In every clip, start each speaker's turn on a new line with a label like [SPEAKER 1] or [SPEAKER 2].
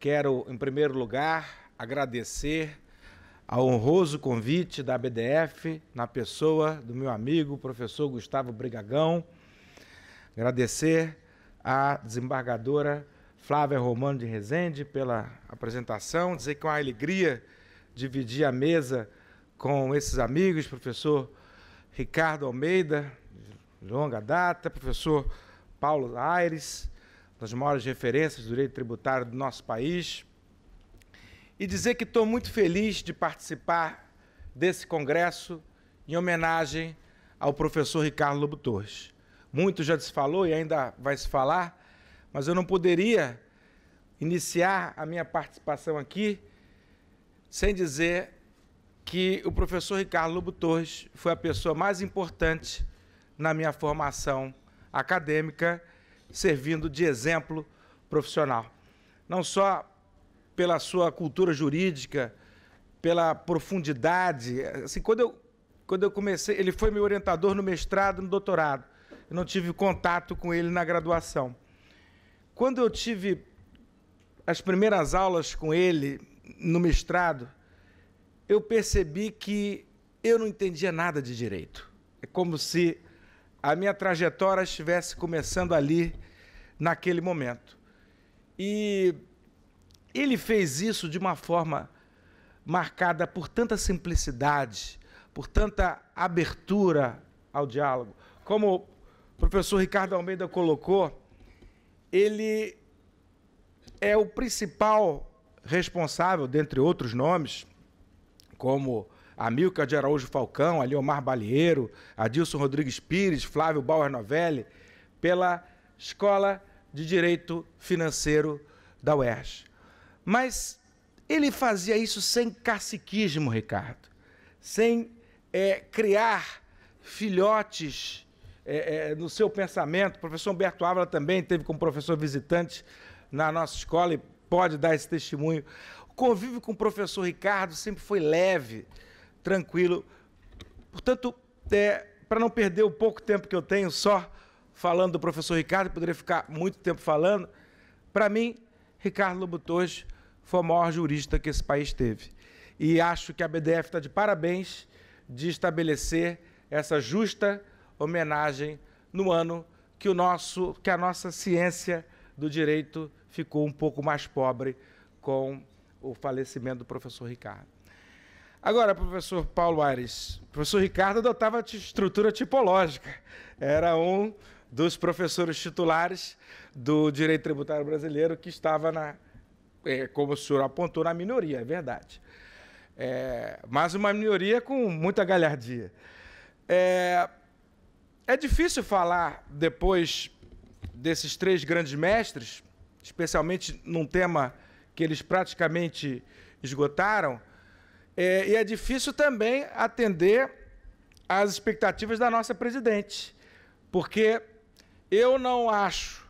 [SPEAKER 1] Quero, em primeiro lugar, agradecer ao honroso convite da BDF, na pessoa do meu amigo, professor Gustavo Brigagão. Agradecer à desembargadora Flávia Romano de Rezende pela apresentação. Dizer que é uma alegria dividir a mesa com esses amigos, professor Ricardo Almeida, longa data, professor Paulo Aires, das maiores referências do direito tributário do nosso país, e dizer que estou muito feliz de participar desse congresso em homenagem ao professor Ricardo Lobo Torres. Muito já se falou e ainda vai se falar, mas eu não poderia iniciar a minha participação aqui sem dizer que o professor Ricardo Lobo Torres foi a pessoa mais importante na minha formação acadêmica servindo de exemplo profissional. Não só pela sua cultura jurídica, pela profundidade. Assim, quando eu, quando eu comecei, ele foi meu orientador no mestrado, no doutorado. Eu não tive contato com ele na graduação. Quando eu tive as primeiras aulas com ele no mestrado, eu percebi que eu não entendia nada de direito. É como se a minha trajetória estivesse começando ali, naquele momento. E ele fez isso de uma forma marcada por tanta simplicidade, por tanta abertura ao diálogo. Como o professor Ricardo Almeida colocou, ele é o principal responsável, dentre outros nomes, como Amilcar de Araújo Falcão, Aliomar Leomar Balieiro, Adilson Rodrigues Pires, Flávio Bauer Novelli, pela Escola de Direito Financeiro da UERJ. Mas ele fazia isso sem caciquismo, Ricardo, sem é, criar filhotes é, é, no seu pensamento. O professor Humberto Ávila também teve como professor visitante na nossa escola e pode dar esse testemunho. O convívio com o professor Ricardo sempre foi leve, tranquilo. Portanto, é, para não perder o pouco tempo que eu tenho só falando do professor Ricardo, poderia ficar muito tempo falando, para mim, Ricardo Lobo Torres foi o maior jurista que esse país teve. E acho que a BDF está de parabéns de estabelecer essa justa homenagem no ano que o nosso, que a nossa ciência do direito ficou um pouco mais pobre com o falecimento do professor Ricardo. Agora, professor Paulo Aires, professor Ricardo adotava estrutura tipológica. Era um dos professores titulares do direito tributário brasileiro que estava na, é, como o senhor apontou, na minoria, é verdade. É, mas uma minoria com muita galhardia. É, é difícil falar depois desses três grandes mestres, especialmente num tema que eles praticamente esgotaram, é, e é difícil também atender às expectativas da nossa presidente, porque eu não acho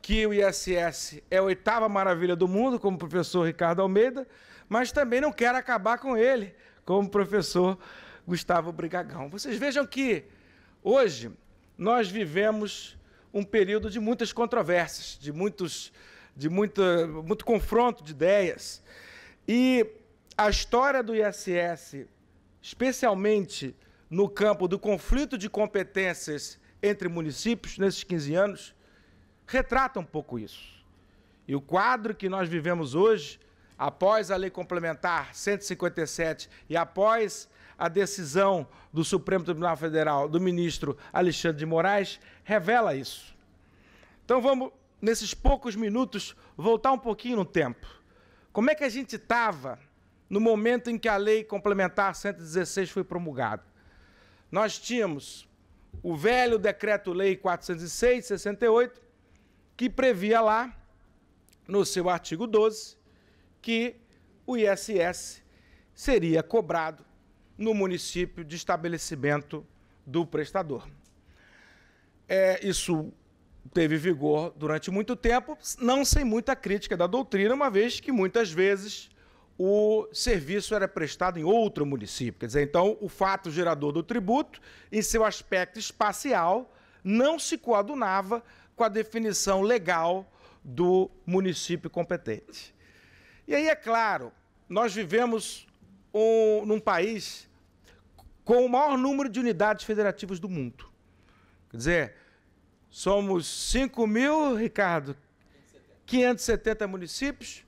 [SPEAKER 1] que o ISS é a oitava maravilha do mundo, como o professor Ricardo Almeida, mas também não quero acabar com ele, como o professor Gustavo Brigagão. Vocês vejam que hoje nós vivemos um período de muitas controvérsias, de muitos de muita, muito confronto de ideias. E a história do ISS, especialmente no campo do conflito de competências entre municípios nesses 15 anos, retrata um pouco isso. E o quadro que nós vivemos hoje, após a Lei Complementar 157 e após a decisão do Supremo Tribunal Federal do ministro Alexandre de Moraes, revela isso. Então vamos, nesses poucos minutos, voltar um pouquinho no tempo. Como é que a gente estava no momento em que a Lei Complementar 116 foi promulgada. Nós tínhamos o velho Decreto-Lei 406 de 68, que previa lá, no seu artigo 12, que o ISS seria cobrado no município de estabelecimento do prestador. É, isso teve vigor durante muito tempo, não sem muita crítica da doutrina, uma vez que muitas vezes o serviço era prestado em outro município. Quer dizer, então, o fato gerador do tributo, em seu aspecto espacial, não se coadunava com a definição legal do município competente. E aí, é claro, nós vivemos um, num país com o maior número de unidades federativas do mundo. Quer dizer, somos 5 mil, Ricardo, 570 municípios,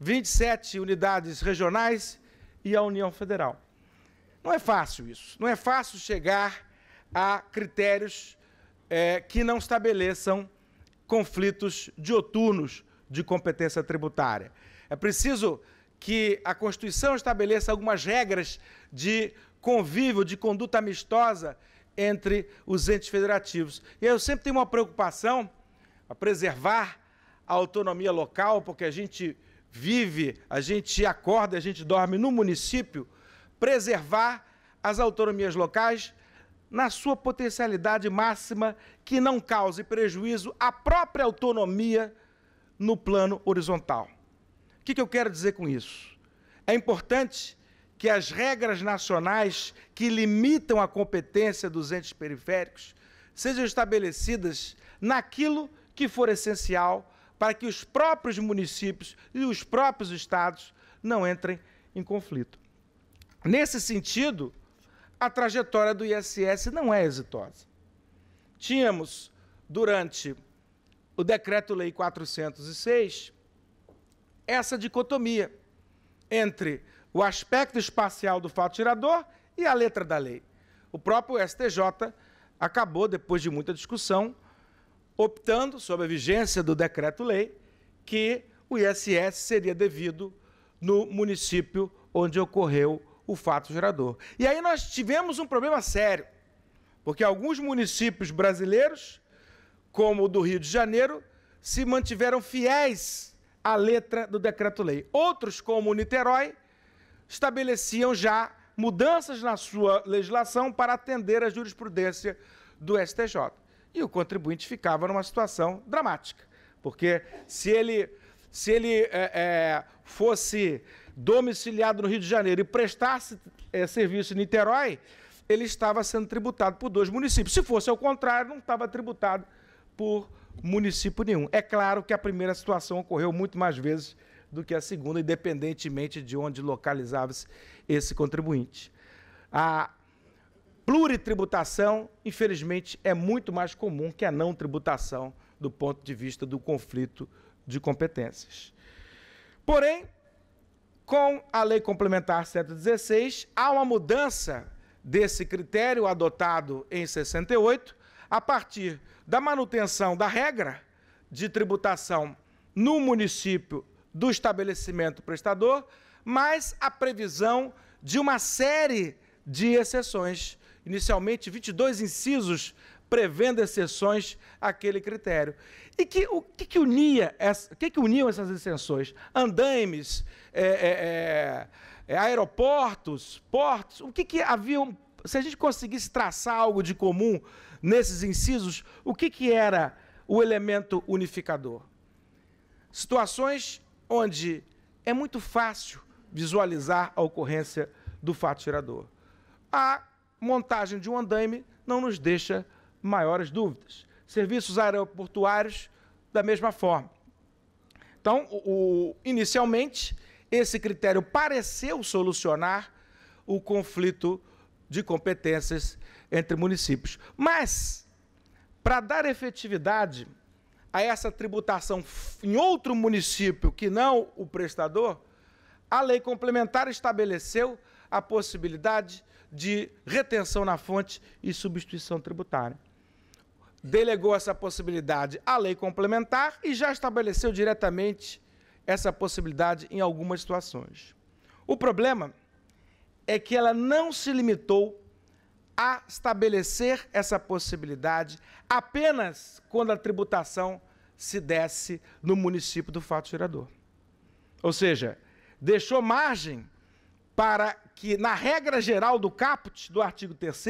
[SPEAKER 1] 27 unidades regionais e a União Federal. Não é fácil isso. Não é fácil chegar a critérios é, que não estabeleçam conflitos dioturnos de competência tributária. É preciso que a Constituição estabeleça algumas regras de convívio, de conduta amistosa entre os entes federativos. E eu sempre tenho uma preocupação a preservar a autonomia local, porque a gente vive, a gente acorda, a gente dorme no município, preservar as autonomias locais na sua potencialidade máxima que não cause prejuízo à própria autonomia no plano horizontal. O que, eu quero dizer com isso? É importante que as regras nacionais que limitam a competência dos entes periféricos sejam estabelecidas naquilo que for essencial para que os próprios municípios e os próprios estados não entrem em conflito. Nesse sentido, a trajetória do ISS não é exitosa. Tínhamos, durante o Decreto-Lei 406, essa dicotomia entre o aspecto espacial do fato tirador e a letra da lei. O próprio STJ acabou, depois de muita discussão, optando sobre a vigência do decreto-lei que o ISS seria devido no município onde ocorreu o fato gerador. E aí nós tivemos um problema sério, porque alguns municípios brasileiros, como o do Rio de Janeiro, se mantiveram fiéis à letra do decreto-lei. Outros, como o Niterói, estabeleciam já mudanças na sua legislação para atender à jurisprudência do STJ e o contribuinte ficava numa situação dramática. Porque se ele, se ele é, é, fosse domiciliado no Rio de Janeiro e prestasse é, serviço em Niterói, ele estava sendo tributado por dois municípios. Se fosse ao contrário, não estava tributado por município nenhum. É claro que a primeira situação ocorreu muito mais vezes do que a segunda, independentemente de onde localizava-se esse contribuinte. A pluritributação, infelizmente, é muito mais comum que a não tributação do ponto de vista do conflito de competências. Porém, com a Lei Complementar 116, há uma mudança desse critério adotado em 68, a partir da manutenção da regra de tributação no município do estabelecimento prestador, mas a previsão de uma série de exceções inicialmente 22 incisos prevendo exceções àquele critério. E que, o que, que unia essa, que, que uniam essas exceções? Andaimes, é, é, é, é aeroportos, portos, o que, que haviam. Se a gente conseguisse traçar algo de comum nesses incisos, o que, que era o elemento unificador? Situações onde é muito fácil visualizar a ocorrência do fato gerador. Há montagem de um andaime não nos deixa maiores dúvidas. Serviços aeroportuários, da mesma forma. Então, o, o, inicialmente, esse critério pareceu solucionar o conflito de competências entre municípios. Mas, para dar efetividade a essa tributação em outro município que não o prestador, a lei complementar estabeleceu a possibilidade de retenção na fonte e substituição tributária. Delegou essa possibilidade à lei complementar e já estabeleceu diretamente essa possibilidade em algumas situações. O problema é que ela não se limitou a estabelecer essa possibilidade apenas quando a tributação se desse no município do fato gerador. Ou seja, deixou margem para que na regra geral do caput do artigo 3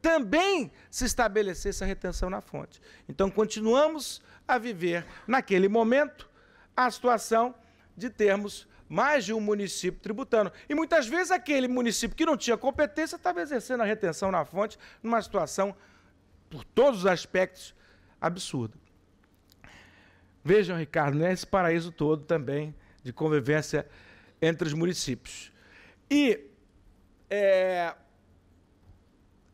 [SPEAKER 1] também se estabelecesse a retenção na fonte. Então continuamos a viver naquele momento a situação de termos mais de um município tributando. E muitas vezes aquele município que não tinha competência estava exercendo a retenção na fonte numa situação por todos os aspectos absurda. Vejam, Ricardo, nesse né, paraíso todo também de convivência entre os municípios. E é...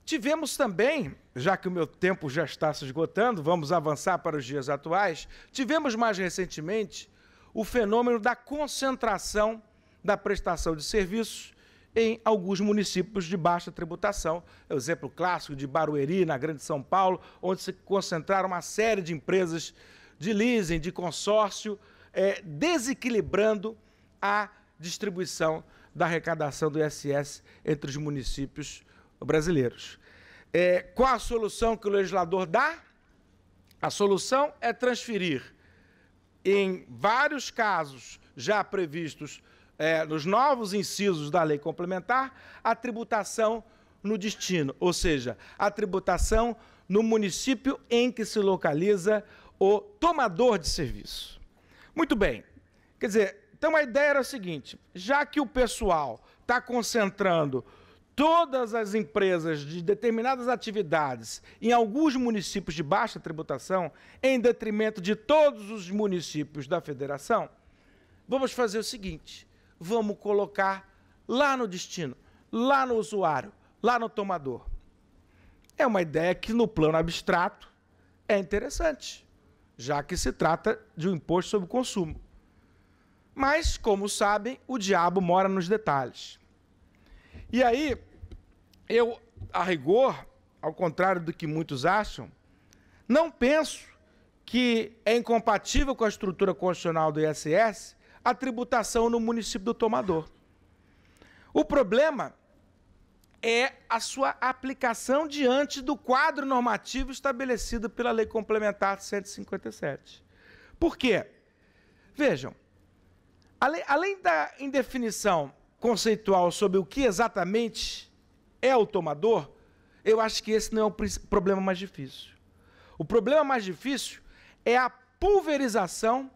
[SPEAKER 1] Tivemos também, já que o meu tempo já está se esgotando, vamos avançar para os dias atuais. Tivemos mais recentemente o fenômeno da concentração da prestação de serviços em alguns municípios de baixa tributação. É o exemplo clássico de Barueri, na Grande São Paulo, onde se concentraram uma série de empresas de leasing, de consórcio, é, desequilibrando a distribuição da arrecadação do ISS entre os municípios brasileiros. É, qual a solução que o legislador dá? A solução é transferir, em vários casos já previstos é, nos novos incisos da lei complementar, a tributação no destino, ou seja, a tributação no município em que se localiza o tomador de serviço. Muito bem. Quer dizer, então a ideia era a seguinte: já que o pessoal está concentrando todas as empresas de determinadas atividades em alguns municípios de baixa tributação, em detrimento de todos os municípios da federação, vamos fazer o seguinte: vamos colocar lá no destino, lá no usuário, lá no tomador. É uma ideia que no plano abstrato é interessante, já que se trata de um imposto sobre o consumo. Mas, como sabem, o diabo mora nos detalhes. E aí, eu, a rigor, ao contrário do que muitos acham, não penso que é incompatível com a estrutura constitucional do ISS a tributação no município do tomador. O problema é a sua aplicação diante do quadro normativo estabelecido pela Lei Complementar 157. Por quê? Vejam, Além, além da indefinição conceitual sobre o que exatamente é o tomador, eu acho que esse não é o problema mais difícil. O problema mais difícil é a pulverização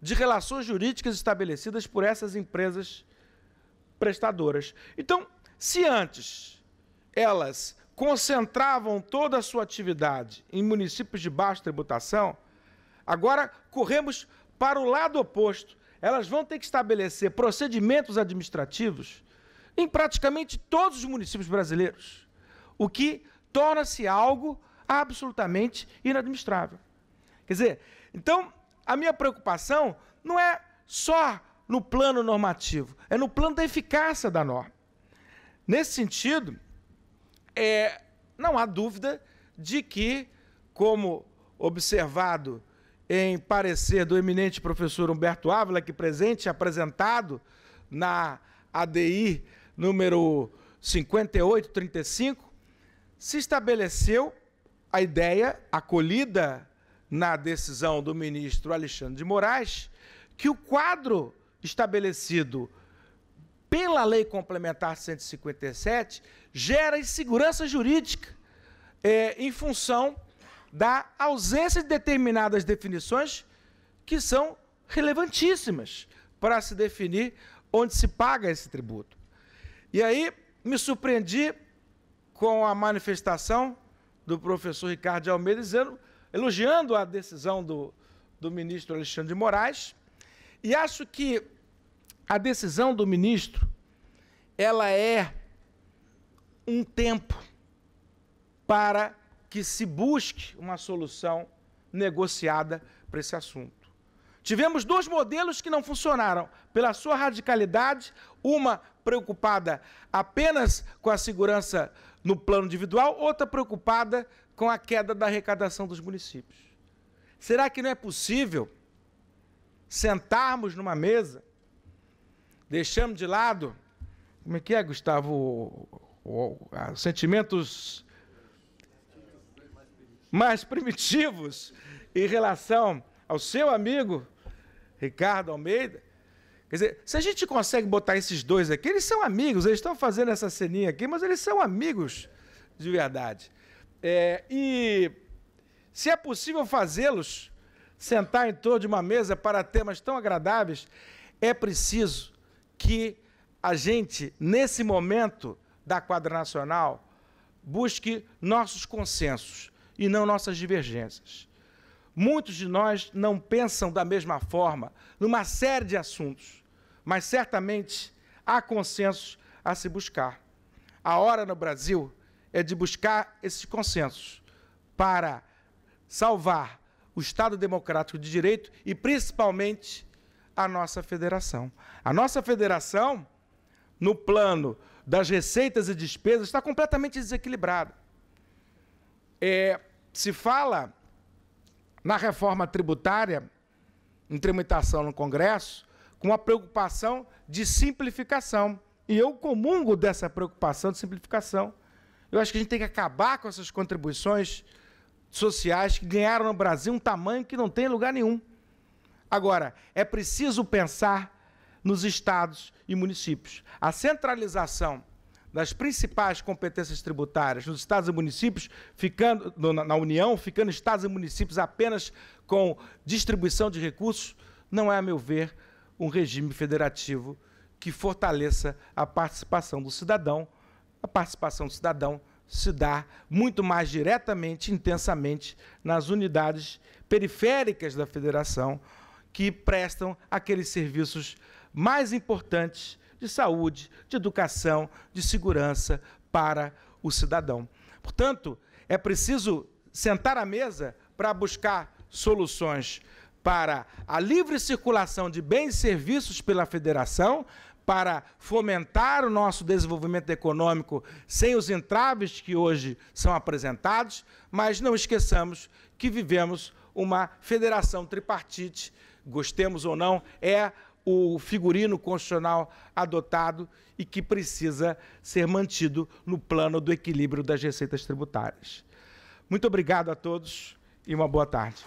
[SPEAKER 1] de relações jurídicas estabelecidas por essas empresas prestadoras. Então, se antes elas concentravam toda a sua atividade em municípios de baixa tributação, agora corremos para o lado oposto elas vão ter que estabelecer procedimentos administrativos em praticamente todos os municípios brasileiros, o que torna-se algo absolutamente inadministrável. Quer dizer, então, a minha preocupação não é só no plano normativo, é no plano da eficácia da norma. Nesse sentido, é, não há dúvida de que, como observado em parecer do eminente professor Humberto Ávila, aqui presente, apresentado na ADI número 5835, se estabeleceu a ideia acolhida na decisão do ministro Alexandre de Moraes que o quadro estabelecido pela Lei Complementar 157 gera insegurança jurídica é, em função da ausência de determinadas definições que são relevantíssimas para se definir onde se paga esse tributo. E aí me surpreendi com a manifestação do professor Ricardo de Almeida dizendo, elogiando a decisão do, do ministro Alexandre de Moraes, e acho que a decisão do ministro ela é um tempo para que se busque uma solução negociada para esse assunto. Tivemos dois modelos que não funcionaram pela sua radicalidade, uma preocupada apenas com a segurança no plano individual, outra preocupada com a queda da arrecadação dos municípios. Será que não é possível sentarmos numa mesa, deixando de lado, como é que é, Gustavo, sentimentos mais primitivos em relação ao seu amigo Ricardo Almeida. Quer dizer, se a gente consegue botar esses dois aqui, eles são amigos, eles estão fazendo essa ceninha aqui, mas eles são amigos de verdade. É, e se é possível fazê-los sentar em torno de uma mesa para temas tão agradáveis, é preciso que a gente, nesse momento da quadra nacional, busque nossos consensos e não nossas divergências. Muitos de nós não pensam da mesma forma numa série de assuntos, mas certamente há consensos a se buscar. A hora no Brasil é de buscar esses consensos para salvar o Estado Democrático de Direito e, principalmente, a nossa federação. A nossa federação, no plano das receitas e despesas, está completamente desequilibrada. É, se fala na reforma tributária, em tramitação no Congresso, com a preocupação de simplificação. E eu comungo dessa preocupação de simplificação. Eu acho que a gente tem que acabar com essas contribuições sociais que ganharam no Brasil um tamanho que não tem lugar nenhum. Agora, é preciso pensar nos estados e municípios. A centralização das principais competências tributárias nos estados e municípios, ficando no, na União, ficando estados e municípios apenas com distribuição de recursos, não é, a meu ver, um regime federativo que fortaleça a participação do cidadão. A participação do cidadão se dá muito mais diretamente, intensamente, nas unidades periféricas da federação que prestam aqueles serviços mais importantes de saúde, de educação, de segurança para o cidadão. Portanto, é preciso sentar à mesa para buscar soluções para a livre circulação de bens e serviços pela federação, para fomentar o nosso desenvolvimento econômico sem os entraves que hoje são apresentados, mas não esqueçamos que vivemos uma federação tripartite, gostemos ou não, é o figurino constitucional adotado e que precisa ser mantido no plano do equilíbrio das receitas tributárias. Muito obrigado a todos e uma boa tarde.